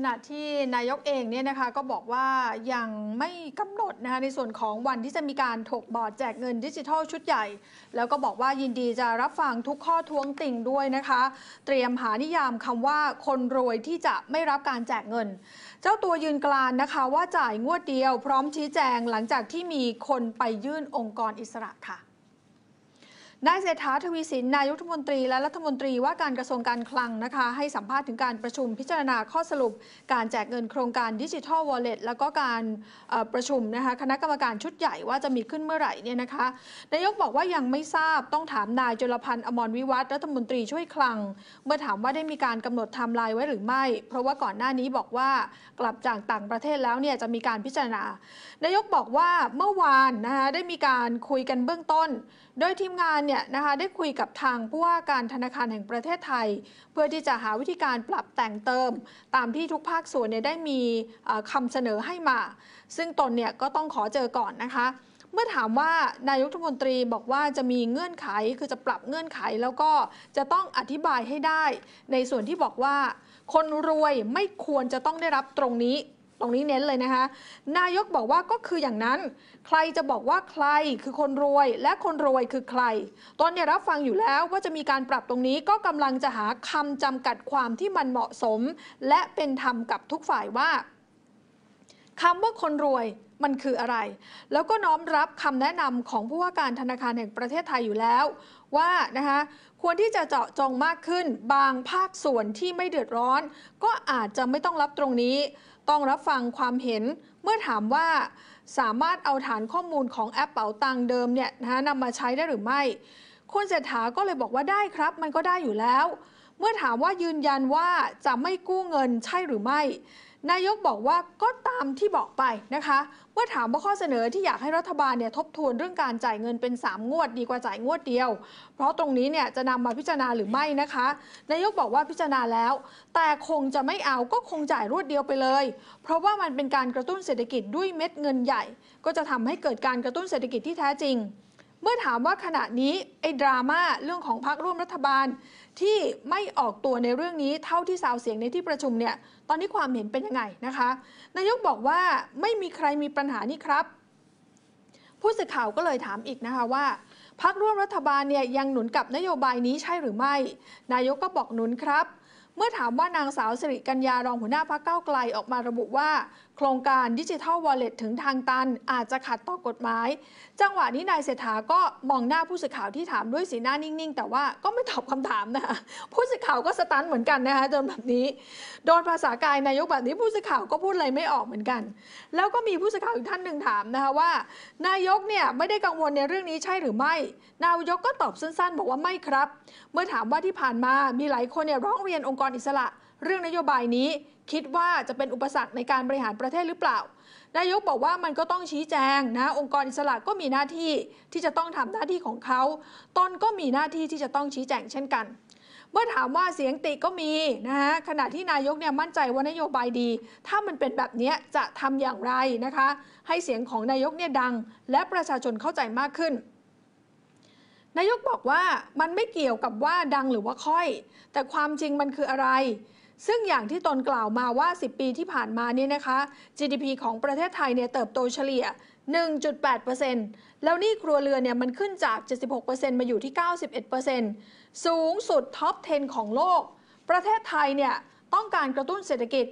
ขณะที่นายกเองเนี่ยนะคะก็บอกว่ายังไม่กำหนดนะคะในส่วนของวันที่จะมีการถกบอร์ดแจกเงินดิจิทัลชุดใหญ่ แล้วก็บอกว่ายินดีจะรับฟังทุกข้อท้วงติ่งด้วยนะคะ เตรียมหานิยามคำว่าคนรวยที่จะไม่รับการแจกเงิน เจ้าตัวยืนกลานนะคะว่าจ่ายงวดเดียวพร้อมชี้แจงหลังจากที่มีคนไปยื่นองค์กรอิสระค่ะนายเศรษฐาทวีสิน นายกรัฐมนตรีและรัฐมนตรี ว่าการกระทรวงการคลังนะคะ ให้สัมภาษณ์ถึงการประชุมพิจารณาข้อสรุปการแจกเงินโครงการดิจิทัลวอลเล็ตแล้วก็การประชุมนะคะ คณะกรรมการชุดใหญ่ว่าจะมีขึ้นเมื่อไหร่เนี่ยนะคะ นายกบอกว่ายังไม่ทราบต้องถามนายจุลพันธ์อมรวิวัฒรัฐมนตรีช่วยคลัง เมื่อถามว่าได้มีการกำหนดไทม์ไลน์ไว้หรือไม่ เพราะว่าก่อนหน้านี้บอกว่ากลับจากต่างประเทศแล้วเนี่ยจะมีการพิจารณานายกบอกว่าเมื่อวานนะคะได้มีการคุยกันเบื้องต้นโดยทีมงานเนี่ยนะคะได้คุยกับทางผู้ว่าการธนาคารแห่งประเทศไทย เพื่อที่จะหาวิธีการปรับแต่งเติมตามที่ทุกภาคส่วนเนี่ยได้มีคำเสนอให้มา ซึ่งตนเนี่ยก็ต้องขอเจอก่อนนะคะเมื่อถามว่านายกรัฐมนตรีบอกว่าจะมีเงื่อนไข คือจะปรับเงื่อนไข แล้วก็จะต้องอธิบายให้ได้ ในส่วนที่บอกว่า คนรวยไม่ควรจะต้องได้รับตรงนี้ตรงนี้เน้นเลยนะคะ นายกบอกว่าก็คืออย่างนั้น ใครจะบอกว่าใครคือคนรวย และคนรวยคือใคร ตอนเนี่ยรับฟังอยู่แล้วว่าจะมีการปรับตรงนี้ก็กำลังจะหาคำจำกัดความที่มันเหมาะสม และเป็นธรรมกับทุกฝ่ายว่าคำว่าคนรวยมันคืออะไร แล้วก็น้อมรับคำแนะนำของผู้ว่าการธนาคารแห่งประเทศไทยอยู่แล้ว ว่านะคะควรที่จะเจาะจงมากขึ้น บางภาคส่วนที่ไม่เดือดร้อน ก็อาจจะไม่ต้องรับตรงนี้ ต้องรับฟังความเห็น เมื่อถามว่าสามารถเอาฐานข้อมูลของแอปเป๋าตังเดิมเนี่ยนะนำมาใช้ได้หรือไม่คุณเศรษฐาก็เลยบอกว่าได้ครับมันก็ได้อยู่แล้ว เมื่อถามว่ายืนยันว่าจะไม่กู้เงินใช่หรือไม่นายกบอกว่าก็ตามที่บอกไปนะคะ เมื่อถามว่าข้อเสนอที่อยากให้รัฐบาลเนี่ยทบทวนเรื่องการจ่ายเงินเป็น3งวดดีกว่าจ่ายงวดเดียว เพราะตรงนี้เนี่ยจะนำมาพิจารณาหรือไม่นะคะนายกบอกว่าพิจารณาแล้ว แต่คงจะไม่เอาก็คงจ่ายรวดเดียวไปเลย เพราะว่ามันเป็นการกระตุ้นเศรษฐกิจด้วยเม็ดเงินใหญ่ ก็จะทำให้เกิดการกระตุ้นเศรษฐกิจที่แท้จริงเมื่อถามว่าขณะนี้ไอ้ดราม่าเรื่องของพรรคร่วมรัฐบาลที่ไม่ออกตัวในเรื่องนี้ เท่าที่สาวเสียงในที่ประชุมเนี่ย ตอนนี้ความเห็นเป็นยังไงนะคะ นายกบอกว่าไม่มีใครมีปัญหานี่ครับ ผู้สื่อข่าวก็เลยถามอีกนะคะว่าพรรคร่วมรัฐบาลเนี่ยยังหนุนกับนโยบายนี้ใช่หรือไม่ นายกก็บอกหนุนครับเมื่อถามว่านางสาวสิริกัญญา รองหัวหน้าพักเก้าไกลออกมาระบุว่า โครงการดิจิทัลวอลเล็ตถึงทางตัน อาจจะขัดต่อกฎหมายจังหวะนี้นายเศรษฐาก็มองหน้าผู้สื่อข่าวที่ถามด้วยสีหน้านิ่งๆ แต่ว่าก็ไม่ตอบคำถามนะคะผู้สื่อข่าวก็สตันเหมือนกันนะคะจนแบบนี้ โดนภาษากายนายกแบบนี้ผู้สื่อข่าวก็พูดอะไรไม่ออกเหมือนกัน แล้วก็มีผู้สื่อข่าวอีกท่านหนึ่งถามนะคะว่า นายกเนี่ยไม่ได้กังวลในเรื่องนี้ใช่หรือไม่นายกก็ตอบสั้น ๆ บอกว่าไม่ครับ เมื่อถามว่าที่ผ่านมามีหลายคนเนี่ยร้องเรียนองค์กรรอิสระเรื่องนโยบายนี้คิดว่าจะเป็นอุปสรรคในการบริหารประเทศหรือเปล่า นายกบอกว่ามันก็ต้องชี้แจงนะองค์กรอิสระก็มีหน้าที่ที่จะต้องทำหน้าที่ของเขาตนก็มีหน้าที่ที่จะต้องชี้แจงเช่นกัน เมื่อถามว่าเสียงติก็มีนะฮะขณะที่นายกเนี่ยมั่นใจว่านโยบายดี ถ้ามันเป็นแบบนี้จะทำอย่างไรนะคะให้เสียงของนายกเนี่ยดัง และประชาชนเข้าใจมากขึ้นนายกบอกว่ามันไม่เกี่ยวกับว่าดังหรือว่าค่อย แต่ความจริงมันคืออะไร ซึ่งอย่างที่ตนกล่าวมาว่า 10 ปีที่ผ่านมาเนี่ยนะคะ GDP ของประเทศไทยเนี่ยเติบโตเฉลี่ย 1.8%แล้วนี่ครัวเรือนเนี่ยมันขึ้นจาก 76%มาอยู่ที่ 91%สูงสุดท็อป10 ของโลก ประเทศไทยเนี่ยต้องการกระตุ้นเศรษฐกิจ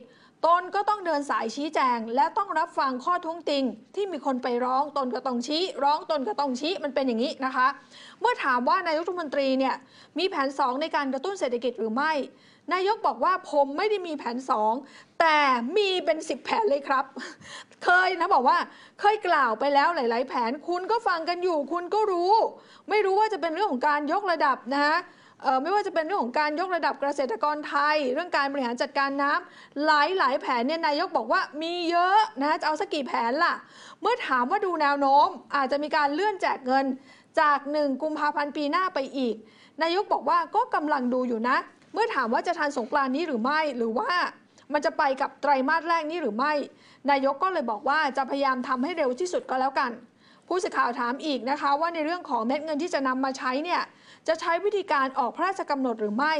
ตนก็ต้องเดินสายชี้แจงและต้องรับฟังข้อท้วงติงที่มีคนไปร้องตนก็ต้องชี้ ร้องตนก็ต้องชี้มันเป็นอย่างนี้นะคะ เมื่อถามว่านายกรัฐมนตรีเนี่ย มีแผนสองในการกระตุ้นเศรษฐกิจหรือไม่ นายกบอกว่าผมไม่ได้มีแผนสอง แต่มีเป็นสิบแผนเลยครับ เคยนะบอกว่า เคยกล่าวไปแล้วหลายๆแผนคุณก็ฟังกันอยู่คุณก็รู้ ไม่รู้ว่าจะเป็นเรื่องของการยกระดับนะฮะไม่ว่าจะเป็นเรื่องของการยกระดับเกษตรกรไทย เรื่องการบริหารจัดการน้ำ หลายหลายแผนเนี่ยนายกบอกว่ามีเยอะนะจะเอาสักกี่แผนล่ะ เมื่อถามว่าดูแนวโน้ม อาจจะมีการเลื่อนแจกเงินจาก1กุมภาพันธ์ปีหน้าไปอีกนายกบอกว่าก็กำลังดูอยู่นะ เมื่อถามว่าจะทันสงกรานนี้หรือไม่ หรือว่ามันจะไปกับไตรมาสแรกนี้หรือไม่ นายกก็เลยบอกว่าจะพยายามทำให้เร็วที่สุดก็แล้วกันผู้สื่อข่าวถามอีกนะคะ ว่าในเรื่องของเม็ดเงินที่จะนำมาใช้เนี่ยจะใช้วิธีการออกพระราชกำหนดหรือไม่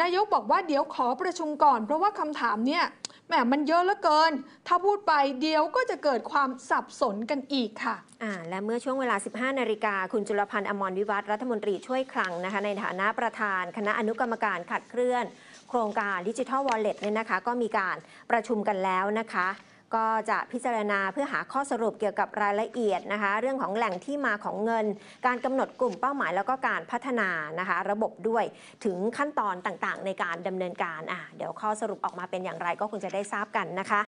นายกบอกว่าเดี๋ยวขอประชุมก่อนเพราะว่าคำถามเนี่ยแหมมันเยอะเหลือเกิน ถ้าพูดไปเดี๋ยวก็จะเกิดความสับสนกันอีกค่ะอ่าและเมื่อช่วงเวลา 15นาฬิกาคุณจุลพันธ์อมรวิวัฒรัฐมนตรีช่วยคลังนะคะในฐานะประธาน คณะอนุกรรมการขัดเคลื่อน โครงการดิจิทัลวอลเล็ตเนี่ยนะคะ ก็มีการประชุมกันแล้วนะคะก็จะพิจารณาเพื่อหาข้อสรุปเกี่ยวกับรายละเอียดนะคะ เรื่องของแหล่งที่มาของเงิน การกำหนดกลุ่มเป้าหมายแล้วก็การพัฒนานะคะ ระบบด้วยถึงขั้นตอนต่างๆในการดำเนินการอ่ะเดี๋ยวข้อสรุปออกมาเป็นอย่างไรก็คงจะได้ทราบกันนะคะ